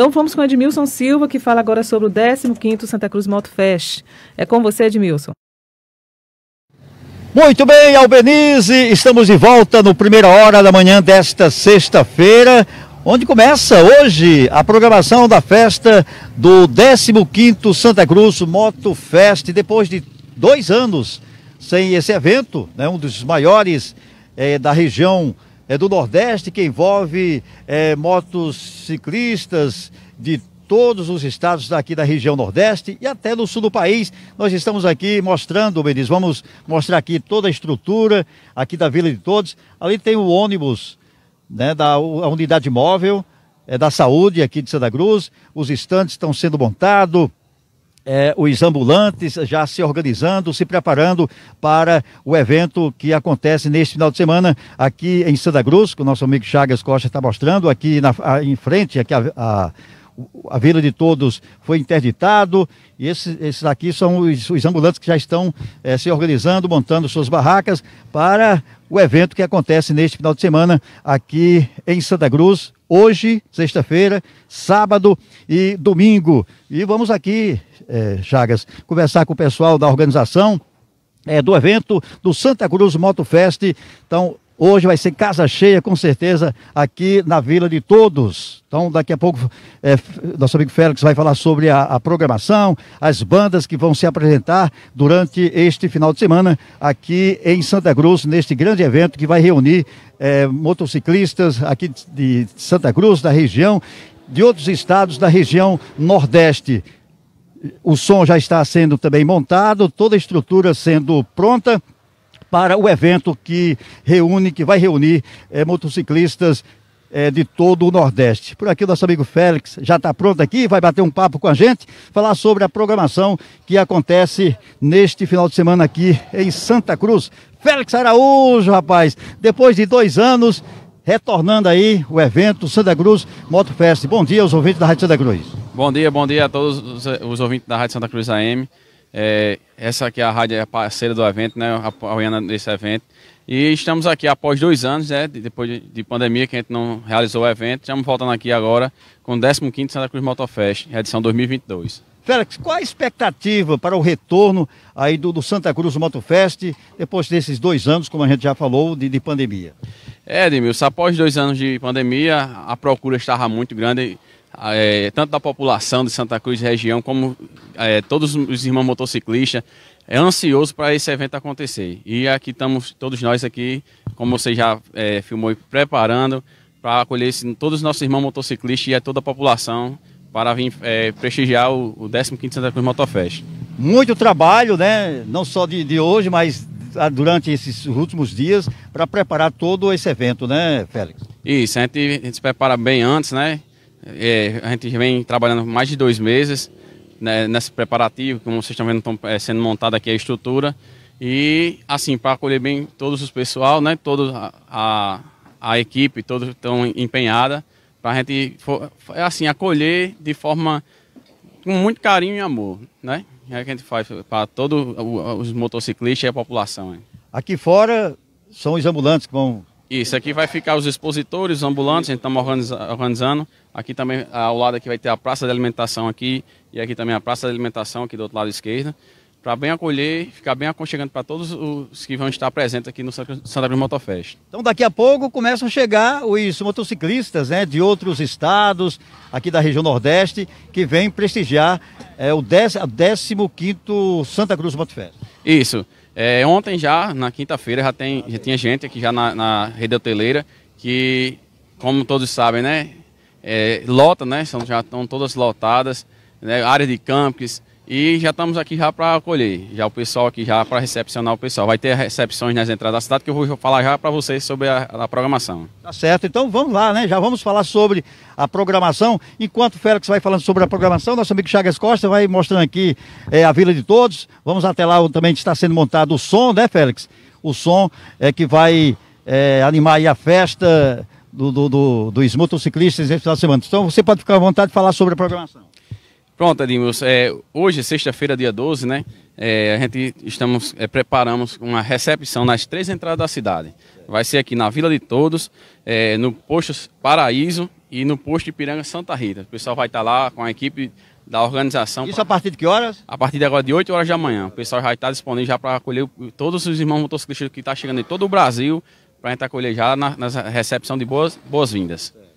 Então vamos com Edmilson Silva, que fala agora sobre o 15º Santa Cruz Moto Fest. É com você, Edmilson. Muito bem, Albenize, estamos de volta no primeira hora da manhã desta sexta-feira, onde começa hoje a programação da festa do 15º Santa Cruz Moto Fest, depois de dois anos sem esse evento, né, um dos maiores eh, da região é, do Nordeste, que envolve é, motociclistas de todos os estados aqui da região Nordeste e até no sul do país. Nós estamos aqui mostrando, Benício, vamos mostrar aqui toda a estrutura aqui da Vila de Todos. Ali tem o ônibus né, da a unidade móvel é, da saúde aqui de Santa Cruz. Os estantes estão sendo montados, é, os ambulantes já se organizando, se preparando para o evento que acontece neste final de semana aqui em Santa Cruz, que o nosso amigo Chagas Costa está mostrando, aqui na, a, em frente, aqui a, a a Vila de Todos foi interditado, e esses, esses aqui são os, os ambulantes que já estão é, se organizando, montando suas barracas para o evento que acontece neste final de semana aqui em Santa Cruz, hoje, sexta-feira, sábado e domingo. E vamos aqui é, Chagas, conversar com o pessoal da organização é, do evento do Santa Cruz Moto Fest. Então, hoje vai ser casa cheia, com certeza, aqui na Vila de Todos. Então, daqui a pouco, é, nosso amigo Félix vai falar sobre a, a, programação, as bandas que vão se apresentar durante este final de semana aqui em Santa Cruz, neste grande evento que vai reunir é, motociclistas aqui de Santa Cruz, da região, de outros estados da região Nordeste o som já está sendo também montado, toda a estrutura sendo pronta para o evento que reúne, que vai reunir é, motociclistas é, de todo o Nordeste. Por aqui o nosso amigo Félix já está pronto aqui, vai bater um papo com a gente, falar sobre a programação que acontece neste final de semana aqui em Santa Cruz. Félix Araújo, rapaz, depois de dois anos, retornando aí o evento Santa Cruz Motofest. Bom dia aos ouvintes da Rádio Santa Cruz. Bom dia, bom dia a todos os, ouvintes da Rádio Santa Cruz AM. É, essa aqui é a rádio é parceira do evento, né, apoiando esse evento. E estamos aqui após dois anos, né, depois de, de, pandemia que a gente não realizou o evento. Estamos voltando aqui agora com o 15º Santa Cruz Motofest, edição 2022. Félix, qual a expectativa para o retorno aí do, do Santa Cruz Motofest depois desses dois anos, como a gente já falou, de, de pandemia? É, Edmilson, após dois anos de pandemia, a procura estava muito grande. É, tanto da população de Santa Cruz região, como é, todos os irmãos motociclistas, é ansioso para esse evento acontecer. E aqui estamos, todos nós aqui, como você já é, filmou, preparando para acolher esse, todos os nossos irmãos motociclistas e a toda a população para vir é, prestigiar o, o 15 Centro Santa Cruz Motofest. Muito trabalho, né? Não só de, de hoje, mas ah, durante esses últimos dias para preparar todo esse evento, né, Félix? Isso, a gente, a gente se prepara bem antes, né? É, a gente vem trabalhando mais de dois meses né, nesse preparativo, como vocês estão vendo, estão é, sendo montada aqui a estrutura. E, assim, para acolher bem todos os pessoal, né? Toda a, a, equipe, todos estão empenhada para a gente é assim acolher de forma com muito carinho e amor, né? É o que a gente faz para todos os motociclistas e a população. Hein? Aqui fora são os ambulantes que vão. Isso, aqui vai ficar os expositores, os ambulantes, a gente está organizando. Aqui também, ao lado aqui vai ter a praça de alimentação aqui, e aqui também a praça de alimentação aqui do outro lado esquerdo para bem acolher, ficar bem aconchegante para todos os que vão estar presentes aqui no Santa Cruz Motofest. Então daqui a pouco começam a chegar os motociclistas né, de outros estados, aqui da região Nordeste, que vêm prestigiar é, o 15º Santa Cruz Motofest. Isso. É, ontem já, na quinta-feira, já, tem, já tinha gente aqui já na, na rede hoteleira que, como todos sabem, né, é, lota, né, são, já estão todas lotadas, né, áreas de campings, e já estamos aqui já para acolher, já o pessoal aqui já para recepcionar o pessoal. Vai ter recepções nas entradas da cidade que eu vou falar já para vocês sobre a, a, programação. Tá certo, então vamos lá, né? Já vamos falar sobre a programação. Enquanto o Félix vai falando sobre a programação, nosso amigo Chagas Costa vai mostrando aqui é, a Vila de Todos. Vamos até lá onde também está sendo montado o som, né, Félix? O som é que vai é, animar a festa do, do, do, dos motociclistas nesse final de semana. Então você pode ficar à vontade de falar sobre a programação. Pronto, Edmilson. É, hoje, é sexta-feira, dia 12, né? É, a gente estamos, é, preparamos uma recepção nas três entradas da cidade. Vai ser aqui na Vila de Todos, é, no posto Paraíso e no posto Ipiranga Santa Rita. O pessoal vai estar lá com a equipe da organização. Isso pra... a partir de que horas? A partir de agora de 8 horas da manhã. O pessoal já está disponível já para acolher todos os irmãos motociclistas que estão tá chegando de todo o Brasil para a gente acolher já na, na recepção de boas-vindas. Boas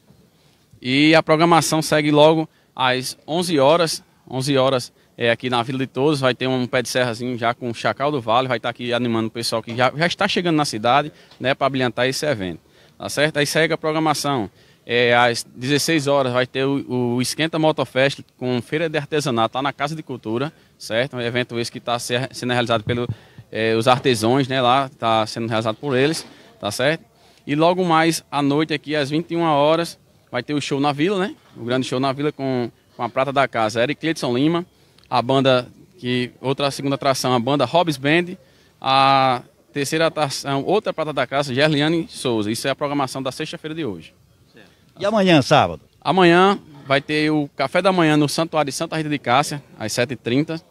e a programação segue logo às 11 horas. 11 horas é, aqui na Vila de Todos, vai ter um pé de serrazinho já com o Chacal do Vale, vai estar aqui animando o pessoal que já, já está chegando na cidade, né, para abrilhantar esse evento. Tá certo? Aí segue a programação. É, às 16 horas vai ter o, o Esquenta Motofest com feira de artesanato lá na Casa de Cultura, certo? Um evento esse que está sendo realizado pelos é, os artesãos, né, lá, está sendo realizado por eles, tá certo? E logo mais à noite aqui, às 21 horas, vai ter o show na Vila, né? o grande show na Vila com, com a prata da casa. Eric Cleiton Lima, a banda que outra segunda atração, a banda Hobbs Band, a terceira atração, outra prata da casa, Gerliane Souza. Isso é a programação da sexta-feira de hoje. Certo. E amanhã, sábado? Amanhã vai ter o café da manhã no Santuário de Santa Rita de Cássia, às 7h30.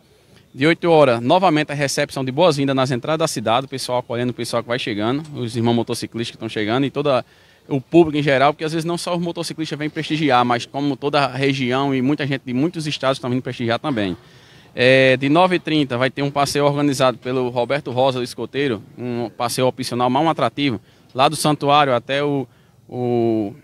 De 8 horas, novamente a recepção de boas-vindas nas entradas da cidade, o pessoal acolhendo o pessoal que vai chegando, os irmãos motociclistas que estão chegando e toda o público em geral, porque às vezes não só os motociclistas vêm prestigiar, mas como toda a região e muita gente de muitos estados estão vindo prestigiar também. É, de 9h30 vai ter um passeio organizado pelo Roberto Rosa, do escoteiro, um passeio opcional, mais um atrativo, lá do santuário até o. o,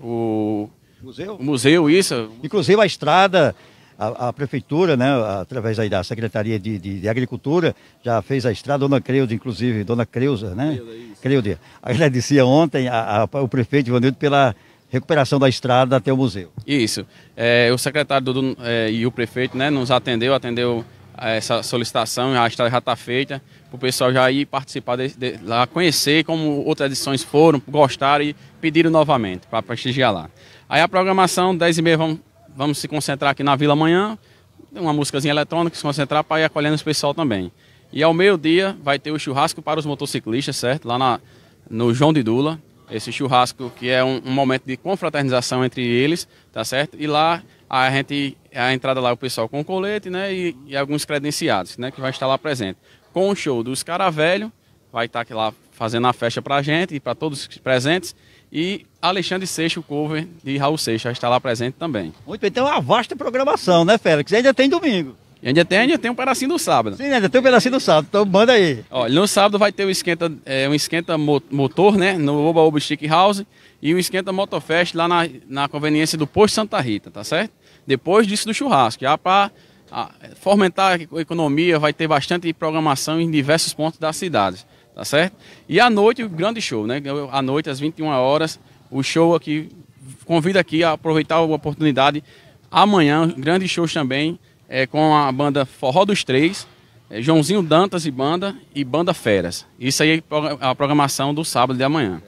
o Museu? O museu, isso. Inclusive a estrada a, a, prefeitura, né, através aí da Secretaria de, de, de, Agricultura, já fez a estrada, dona Creuza, inclusive, dona Creuza, né? Creuza. Agradecia ontem a, a, o prefeito Ivanildo pela recuperação da estrada até o museu. Isso. É, o secretário do, é, e o prefeito né, nos atendeu, atendeu essa solicitação, a estrada já está feita, para o pessoal já ir participar de, de, lá, conhecer como outras edições foram, gostaram e pediram novamente para prestigiar lá. Aí a programação, 10h30 vamos vamos se concentrar aqui na Vila amanhã, uma músicazinha eletrônica, se concentrar para ir acolhendo o pessoal também. E ao meio-dia vai ter o churrasco para os motociclistas, certo? Lá na, no João de Dula. Esse churrasco que é um, um, momento de confraternização entre eles, tá certo? E lá a gente, a entrada lá o pessoal com colete, né? E, e, alguns credenciados, né? Que vai estar lá presente. Com o show dos Caravelho, vai estar aqui lá fazendo a festa para a gente e para todos os presentes. E Alexandre Seixas, o cover de Raul Seixas, está lá presente também. Muito bem, então é uma vasta programação, né, Félix? E ainda tem domingo. E ainda tem, ainda tem um pedacinho do sábado. Sim, ainda tem um pedacinho do sábado, então manda aí. Olha, no sábado vai ter um esquenta, é, um esquenta motor, né, no Oba Oba Stick House, e um esquenta Motofest lá na, na conveniência do Posto Santa Rita, tá certo? Depois disso do churrasco, já para fomentar a economia, vai ter bastante programação em diversos pontos da cidade tá certo? E à noite, o grande show, né? À noite, às 21 horas, o show aqui, convido aqui a aproveitar a oportunidade. Amanhã, grandes shows também, é, com a banda Forró dos Três, é, Joãozinho Dantas e banda, e banda Feras. Isso aí é a programação do sábado de amanhã.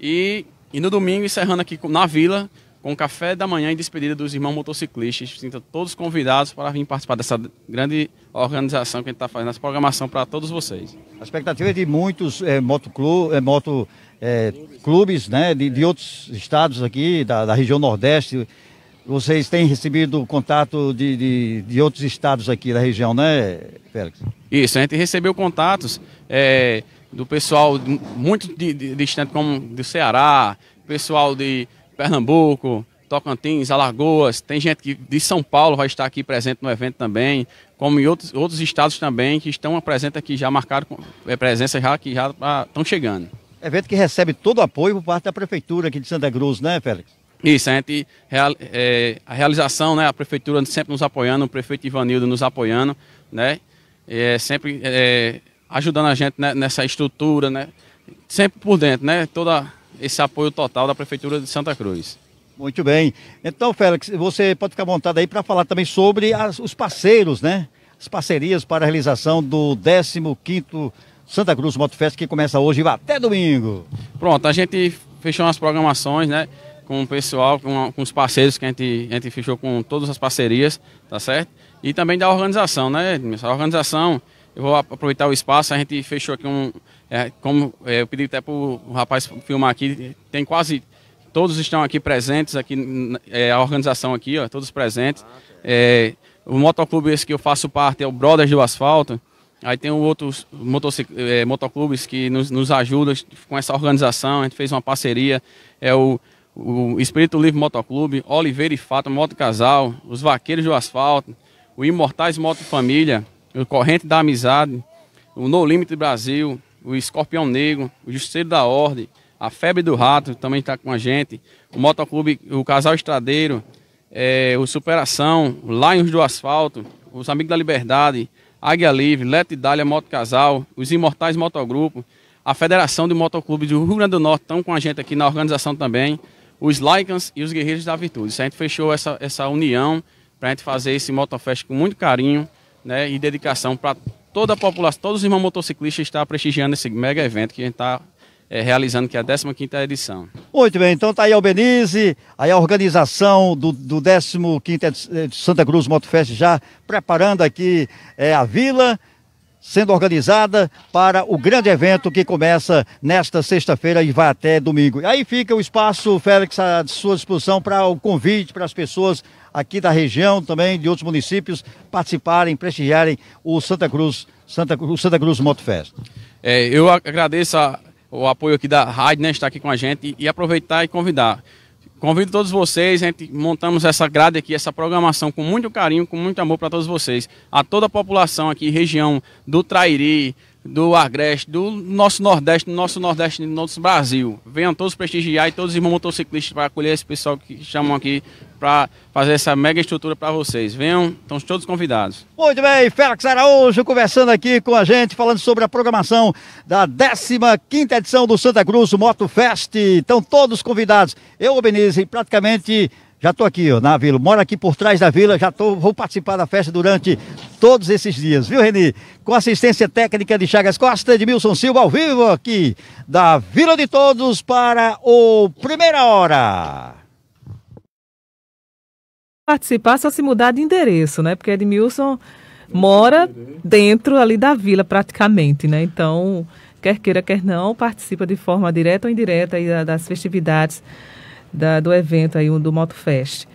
E, e no domingo, encerrando aqui na Vila, com o café da manhã e despedida dos irmãos motociclistas. Sinto todos convidados para vir participar dessa grande organização que a gente está fazendo, essa programação para todos vocês. A expectativa é de muitos é, motoclubes, é, moto, é, clubes né, de, de, outros estados aqui, da, da, região Nordeste. Vocês têm recebido contato de, de, de, outros estados aqui da região, né, Félix? Isso, a gente recebeu contatos é, do pessoal muito distante, como do Ceará, pessoal de Pernambuco, Tocantins, Alagoas, tem gente que de São Paulo vai estar aqui presente no evento também, como em outros, outros estados também que estão presentes aqui, já marcaram é, presença já que já estão tá, chegando. Evento que recebe todo o apoio por parte da prefeitura aqui de Santa Cruz, né, Félix? Isso, a gente, é, a realização, né, a prefeitura sempre nos apoiando, o prefeito Ivanildo nos apoiando, né, é, sempre é, ajudando a gente né, nessa estrutura, né, sempre por dentro, né, toda esse apoio total da Prefeitura de Santa Cruz. Muito bem. Então, Félix, você pode ficar montado aí para falar também sobre as, os parceiros, né? As parcerias para a realização do 15º Santa Cruz Motofest, que começa hoje e vai até domingo. Pronto, a gente fechou umas programações, né? Com o pessoal, com, com os parceiros que a gente, a gente fechou com todas as parcerias, tá certo? E também da organização, né? A organização eu vou aproveitar o espaço, a gente fechou aqui um. É, como é, eu pedi até para o rapaz filmar aqui, tem quase. Todos estão aqui presentes, aqui, é, a organização aqui, ó, todos presentes. É, o motoclube esse que eu faço parte é o Brothers do Asfalto. Aí tem outros motocic... é, motoclubes que nos, nos ajudam com essa organização. A gente fez uma parceria. É o, o Espírito Livre Motoclube, Oliveira e Fato Moto Casal, os Vaqueiros do Asfalto, o Imortais Moto Família, o Corrente da Amizade, o No Limite Brasil, o Escorpião Negro, o Justiceiro da Ordem, a Febre do Rato também está com a gente, o Motoclube, o Casal Estradeiro, é, o Superação, o Lions do Asfalto, os Amigos da Liberdade, Águia Livre, Leto Dália Moto Casal, os Imortais Motogrupo, a Federação de Motoclubes do Rio Grande do Norte estão com a gente aqui na organização também, os Lycans e os Guerreiros da Virtude. a gente fechou essa, essa união para a gente fazer esse Motofest com muito carinho, né, e dedicação para toda a população, todos os irmãos motociclistas estão prestigiando esse mega evento que a gente está é, realizando, que é a 15ª edição. Muito bem, então tá aí o Benize, aí a organização do, do 15ª Santa Cruz Motofest já preparando aqui é, a vila, sendo organizada para o grande evento que começa nesta sexta-feira e vai até domingo. E Aí fica o espaço, Félix, à sua disposição para o convite para as pessoas aqui da região, também de outros municípios, participarem, prestigiarem o Santa Cruz, Santa, o Santa Cruz Motofest. É, eu agradeço a, o apoio aqui da rádio, né, estar aqui com a gente e, e aproveitar e convidar. Convido todos vocês, a gente montamos essa grade aqui, essa programação com muito carinho, com muito amor para todos vocês. A toda a população aqui, região do Trairi, do Agreste, do nosso Nordeste, do nosso Nordeste, do nosso Brasil. Venham todos prestigiar e todos os irmãos motociclistas para acolher esse pessoal que chamam aqui para fazer essa mega estrutura para vocês. Venham, estão todos convidados. Muito bem, Félix Araújo conversando aqui com a gente, falando sobre a programação da 15ª edição do Santa Cruz Moto Fest. Estão todos convidados. Eu, Benizzi, praticamente já estou aqui ó, na vila, moro aqui por trás da vila, já tô, vou participar da festa durante todos esses dias, viu, Reni? Com assistência técnica de Chagas Costa, Edmilson Silva, ao vivo aqui da Vila de Todos para o Primeira Hora participar, só se mudar de endereço, né? Porque Edmilson mora dentro ali da vila praticamente, né? Então, quer queira, quer não, participa de forma direta ou indireta das festividades da, do evento aí, do Motofest.